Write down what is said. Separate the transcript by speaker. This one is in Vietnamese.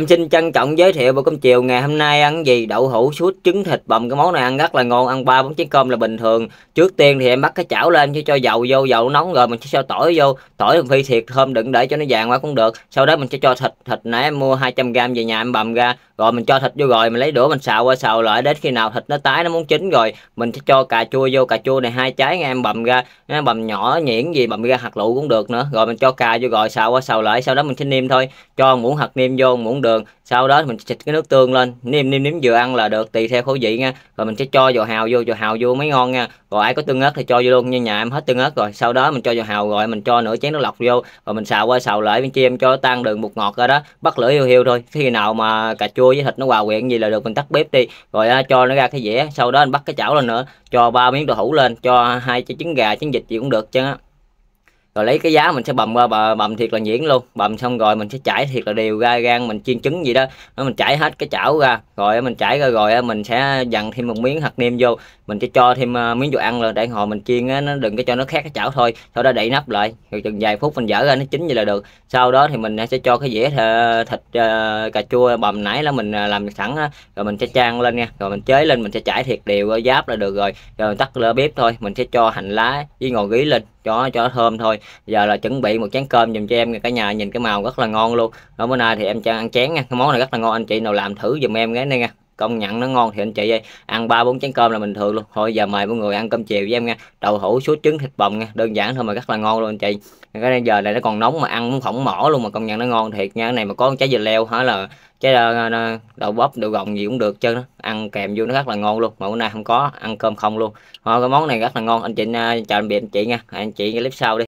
Speaker 1: Em xin trân trọng giới thiệu bữa cơm chiều ngày hôm nay ăn gì đậu hũ sút trứng thịt bằm cái món này ăn rất là ngon ăn ba bốn chén cơm là bình thường trước tiên thì em bắt cái chảo lên chứ cho dầu vô dầu nóng rồi mình sẽ cho tỏi vô tỏi thì phi thiệt thơm đừng để cho nó vàng quá cũng được sau đó mình sẽ cho thịt thịt nãy em mua 200 g về nhà em bằm ra rồi mình cho thịt vô rồi mình lấy đũa mình xào qua xào lại đến khi nào thịt nó tái nó muốn chín rồi mình sẽ cho cà chua vô cà chua này hai trái nghe em bầm ra nó bầm nhỏ nhuyễn gì bầm ra hạt lựu cũng được nữa rồi mình cho cà vô rồi xào qua xào lại sau đó mình sẽ nêm thôi cho muỗng hạt nêm vô muỗng đường sau đó mình xịt cái nước tương lên nêm nêm nếm vừa ăn là được tùy theo khẩu vị nha rồi mình sẽ cho dầu hào vô dầu hào vô mới ngon nha rồi ai có tương ớt thì cho vô luôn như nhà em hết tương ớt rồi sau đó mình cho dầu hào rồi mình cho nửa chén nước lọc vô rồi mình xào qua xào lại bên kia em cho tan đường bột ngọt ra đó bắt lửa hiu hiu thôi khi nào mà cà chua với thịt nó hòa quyện gì là được mình tắt bếp đi rồi à, cho nó ra cái dĩa sau đó anh bắt cái chảo lên nữa cho ba miếng đậu hũ lên cho hai cái trứng gà trứng vịt gì cũng được chứ rồi lấy cái giá mình sẽ bầm qua bầm thiệt là nhuyễn luôn bầm xong rồi mình sẽ chảy thiệt là đều ra gan mình chiên trứng gì đó rồi mình chảy hết cái chảo ra rồi mình chảy ra rồi mình sẽ dặn thêm một miếng hạt nêm vô mình sẽ cho thêm à, miếng đồ ăn lên để hồi mình chiên nó đừng có cho nó khét cái chảo thôi sau đó đậy nắp lại rồi chừng vài phút mình dở ra nó chín vậy là được sau đó thì mình sẽ cho cái dĩa thịt à, cà chua bầm nãy là mình à, làm sẵn rồi mình sẽ trang lên nha rồi mình chế lên mình sẽ chảy thiệt đều giáp là được rồi rồi tắt lửa bếp thôi mình sẽ cho hành lá với ngò gí lên cho cho thơm thôi giờ là chuẩn bị một chén cơm dùm cho em cả nhà nhìn cái màu rất là ngon luôn đó bữa nay thì em cho ăn chén nha cái món này rất là ngon anh chị nào làm thử dùm em cái này nha công nhận nó ngon thì anh chị ơi ăn ba bốn chén cơm là bình thường luôn thôi giờ mời mọi người ăn cơm chiều với em nha đậu hũ số trứng thịt bồng nha đơn giản thôi mà rất là ngon luôn anh chị cái này giờ này nó còn nóng mà ăn cũng không mỏ luôn mà công nhận nó ngon thiệt nha cái này mà có trái dừa leo hả là cái đậu bắp, đậu gồng gì cũng được chứ ăn kèm vô nó rất là ngon luôn mà bữa nay không có ăn cơm không luôn Thôi, cái món này rất là ngon anh à, chị chào tạm biệt anh chị nha hẹn anh chị clip sau đi